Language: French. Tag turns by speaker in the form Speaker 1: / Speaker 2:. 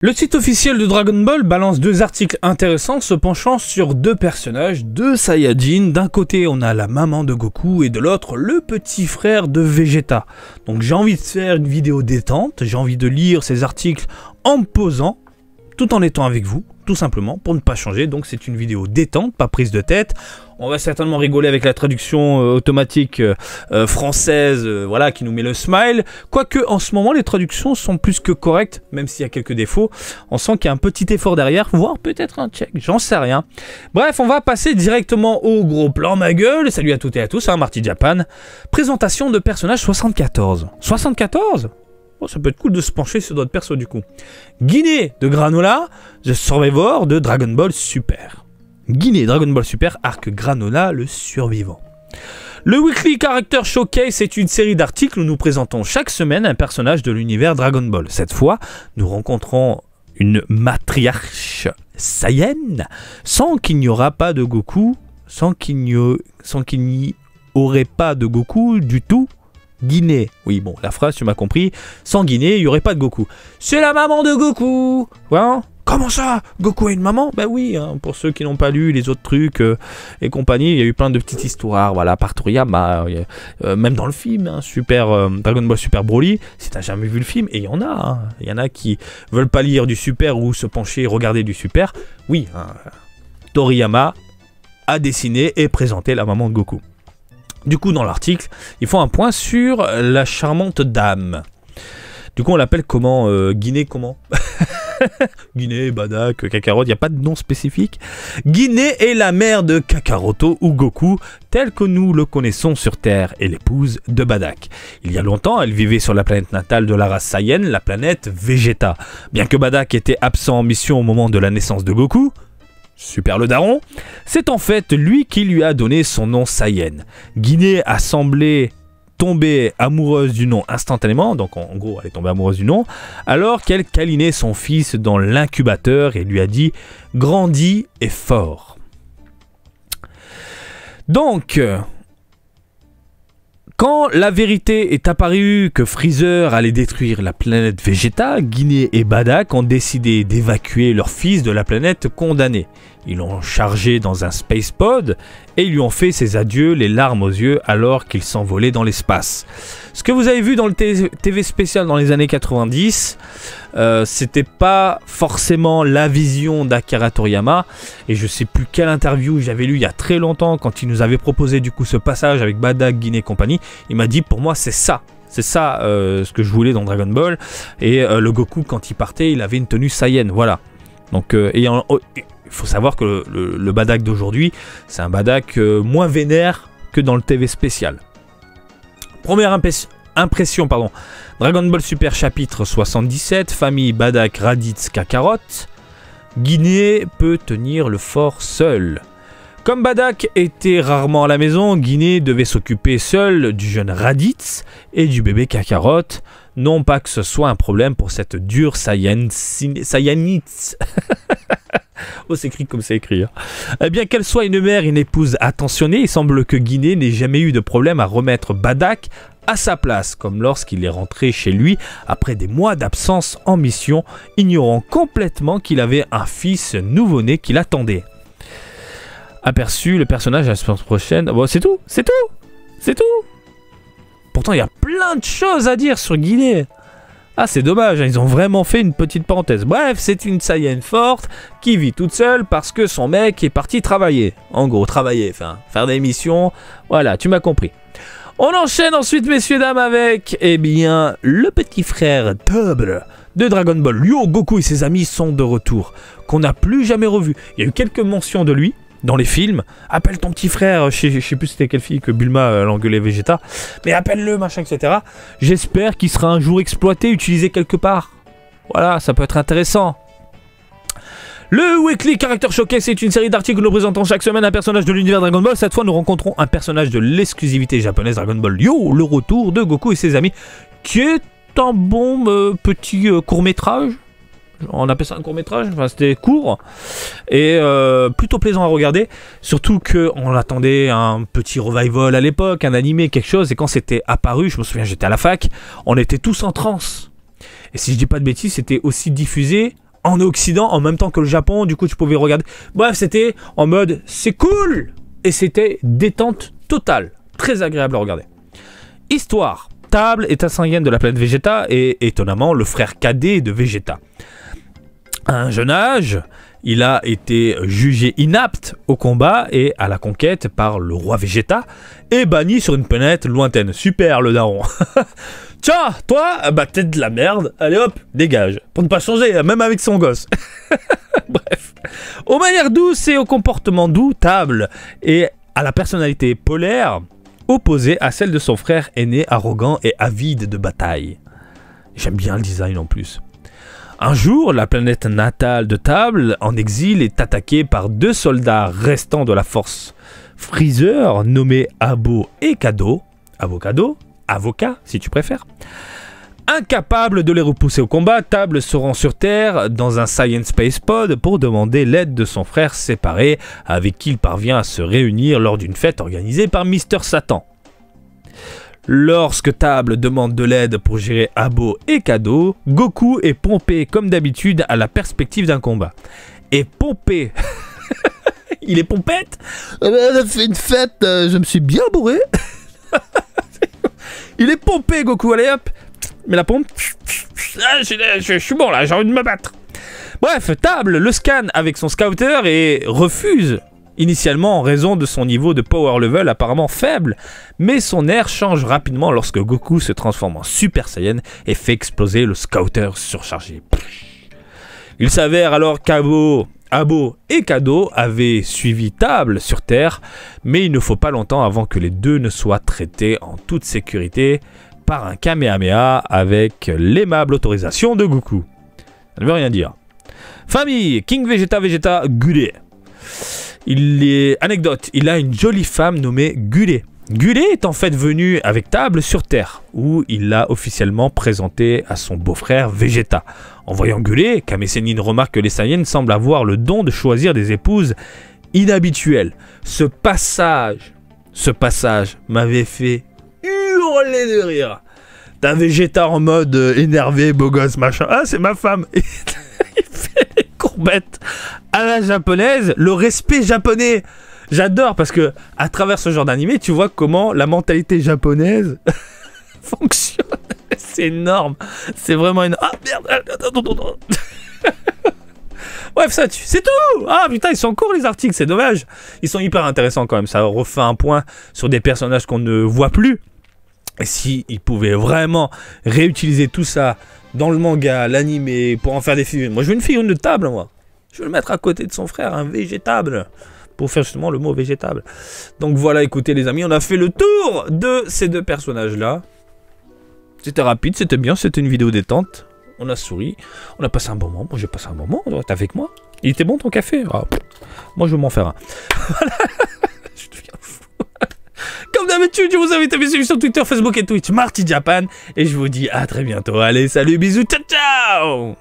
Speaker 1: Le site officiel de Dragon Ball balance deux articles intéressants se penchant sur deux personnages, deux Saiyajins D'un côté, on a la maman de Goku et de l'autre, le petit frère de Vegeta. Donc j'ai envie de faire une vidéo détente, j'ai envie de lire ces articles en posant tout en étant avec vous, tout simplement, pour ne pas changer. Donc c'est une vidéo détente, pas prise de tête. On va certainement rigoler avec la traduction euh, automatique euh, euh, française, voilà, qui nous met le smile. Quoique en ce moment les traductions sont plus que correctes, même s'il y a quelques défauts. On sent qu'il y a un petit effort derrière, voire peut-être un check, j'en sais rien. Bref, on va passer directement au gros plan, ma gueule. Salut à toutes et à tous, hein, Marty Japan. Présentation de personnage 74. 74 Bon, oh, ça peut être cool de se pencher sur d'autres persos du coup. Guinée de Granola, The Survivor de Dragon Ball Super. Guinée, Dragon Ball Super, arc Granola, le survivant. Le Weekly Character Showcase est une série d'articles où nous présentons chaque semaine un personnage de l'univers Dragon Ball. Cette fois, nous rencontrons une matriarche saïenne, sans qu'il n'y aura pas de Goku, sans qu'il n'y, aurait pas de Goku du tout, Guinée. Oui, bon, la phrase, tu m'as compris. Sans Guinée, il n'y aurait pas de Goku. C'est la maman de Goku Ouais. Hein Comment ça Goku a une maman Ben oui, hein, pour ceux qui n'ont pas lu les autres trucs euh, et compagnie, il y a eu plein de petites histoires, voilà, par Toriyama, euh, euh, même dans le film, hein, Super Dragon Ball Super Broly, si t'as jamais vu le film, et il y en a, il y en a qui veulent pas lire du Super ou se pencher, et regarder du Super, oui, Toriyama a dessiné et présenté la maman de Goku. Du coup, dans l'article, ils font un point sur la charmante dame. Du coup, on l'appelle comment euh, Guinée comment Guinée, Badak, Kakarot, il n'y a pas de nom spécifique. Guinée est la mère de Kakaroto ou Goku, tel que nous le connaissons sur Terre, et l'épouse de Badak. Il y a longtemps, elle vivait sur la planète natale de la race Saiyan, la planète Vegeta. Bien que Badak était absent en mission au moment de la naissance de Goku, super le daron, c'est en fait lui qui lui a donné son nom Sayen. Guinée a semblé tomber amoureuse du nom instantanément, donc en gros elle est tombée amoureuse du nom, alors qu'elle câlinait son fils dans l'incubateur et lui a dit grandis et fort. Donc, quand la vérité est apparue que Freezer allait détruire la planète Vegeta, Guinée et Badak ont décidé d'évacuer leur fils de la planète condamnée. Ils l'ont chargé dans un space pod et ils lui ont fait ses adieux, les larmes aux yeux, alors qu'il s'envolait dans l'espace. Ce que vous avez vu dans le TV spécial dans les années 90, euh, c'était pas forcément la vision d'Akira Toriyama. Et je sais plus quelle interview j'avais lu il y a très longtemps quand il nous avait proposé du coup ce passage avec Badak, Guinée et compagnie. Il m'a dit pour moi c'est ça c'est ça euh, ce que je voulais dans Dragon Ball. Et euh, le Goku, quand il partait, il avait une tenue Saiyan. Voilà. Donc, ayant il faut savoir que le, Badak d'aujourd'hui, c'est un Badak euh, moins vénère que dans le TV spécial. Première impression pardon. Dragon Ball Super chapitre 77, famille Badak Raditz Kakarot. Guinée peut tenir le fort seul. Comme Badak était rarement à la maison, Guinée devait s'occuper seul du jeune Raditz et du bébé Kakarot. Non pas que ce soit un problème pour cette dure Saiyanitz. oh, c'est écrit comme c'est écrit. Hein. Eh bien, qu'elle soit une mère une épouse attentionnée, il semble que Guinée n'ait jamais eu de problème à remettre Badak à sa place, comme lorsqu'il est rentré chez lui après des mois d'absence en mission, ignorant complètement qu'il avait un fils nouveau-né qui l'attendait. Aperçu le personnage à la semaine prochaine. Bon, c'est tout, c'est tout, c'est tout. Pourtant, il y a plein de choses à dire sur Guinée. Ah, c'est dommage, hein, ils ont vraiment fait une petite parenthèse. Bref, c'est une Saiyan forte qui vit toute seule parce que son mec est parti travailler. En gros, travailler, enfin, faire des missions. Voilà, tu m'as compris. On enchaîne ensuite, messieurs, dames, avec, eh bien, le petit frère Double de Dragon Ball. Lui, Goku et ses amis sont de retour, qu'on n'a plus jamais revu. Il y a eu quelques mentions de lui, dans les films. Appelle ton petit frère, je sais, plus c'était quelle fille que Bulma euh, l'engueulait Vegeta, mais appelle-le, machin, etc. J'espère qu'il sera un jour exploité, utilisé quelque part. Voilà, ça peut être intéressant. Le Weekly Character Choqué, C'est une série d'articles nous présentant chaque semaine un personnage de l'univers Dragon Ball. Cette fois, nous rencontrons un personnage de l'exclusivité japonaise Dragon Ball Yo, le retour de Goku et ses amis, qui est un bon euh, petit euh, court métrage on appelait ça un court métrage, enfin, c'était court et euh, plutôt plaisant à regarder. Surtout qu'on attendait un petit revival à l'époque, un animé, quelque chose. Et quand c'était apparu, je me souviens, j'étais à la fac, on était tous en transe. Et si je dis pas de bêtises, c'était aussi diffusé en Occident en même temps que le Japon. Du coup, tu pouvais regarder. Bref, c'était en mode c'est cool et c'était détente totale, très agréable à regarder. Histoire. Table est un cinquième de la planète Vegeta et étonnamment le frère cadet de Vegeta à un jeune âge, il a été jugé inapte au combat et à la conquête par le roi Vegeta et banni sur une planète lointaine. Super le daron. Tiens, toi, bah t'es de la merde, allez hop, dégage. Pour ne pas changer, hein, même avec son gosse. Bref. Aux manières douces et au comportement doutable et à la personnalité polaire opposée à celle de son frère aîné arrogant et avide de bataille. J'aime bien le design en plus. Un jour, la planète natale de Table, en exil, est attaquée par deux soldats restants de la force. Freezer, nommés Abo et Kado, Avocado, avocat si tu préfères, incapable de les repousser au combat, Table se rend sur Terre dans un Science Space Pod pour demander l'aide de son frère séparé, avec qui il parvient à se réunir lors d'une fête organisée par Mister Satan. Lorsque Table demande de l'aide pour gérer Abo et Kado, Goku est pompé comme d'habitude à la perspective d'un combat. Et pompé Il est pompette On eh ben, a fait une fête, euh, je me suis bien bourré Il est pompé Goku, allez hop Mais la pompe ah, je, je suis bon là, j'ai envie de me battre Bref, Table le scanne avec son scouter et refuse initialement en raison de son niveau de power level apparemment faible, mais son air change rapidement lorsque Goku se transforme en Super Saiyan et fait exploser le scouter surchargé. Il s'avère alors qu'Abo, Abo et Kado avaient suivi table sur Terre, mais il ne faut pas longtemps avant que les deux ne soient traités en toute sécurité par un Kamehameha avec l'aimable autorisation de Goku. Ça ne veut rien dire. Famille, King Vegeta Vegeta Gude il est... Anecdote, il a une jolie femme nommée Gulé. Gulé est en fait venu avec table sur Terre, où il l'a officiellement présenté à son beau-frère Vegeta. En voyant Gulé, Kamessénine remarque que les Saiyans semblent avoir le don de choisir des épouses inhabituelles. Ce passage, ce passage m'avait fait hurler de rire. T'as Vegeta en mode euh, énervé, beau gosse, machin. Ah, c'est ma femme. fait bête à la japonaise, le respect japonais. J'adore parce que à travers ce genre d'animé, tu vois comment la mentalité japonaise fonctionne. C'est énorme. C'est vraiment une Ah merde. Bref, ça, c'est tout. Ah putain, ils sont courts les articles, c'est dommage. Ils sont hyper intéressants quand même. Ça refait un point sur des personnages qu'on ne voit plus. Et si pouvait vraiment réutiliser tout ça dans le manga, l'anime, pour en faire des films, Moi, je veux une figurine de table, moi. Je veux le mettre à côté de son frère, un végétable. Pour faire justement le mot végétable. Donc voilà, écoutez les amis, on a fait le tour de ces deux personnages-là. C'était rapide, c'était bien, c'était une vidéo détente. On a souri, on a passé un bon moment. Moi, j'ai passé un bon moment, t'es avec moi. Il était bon ton café ah, Moi, je vais m'en faire un. Voilà d'habitude, je vous invite à me suivre sur Twitter, Facebook et Twitch, Marty Japan. Et je vous dis à très bientôt. Allez, salut, bisous, ciao, ciao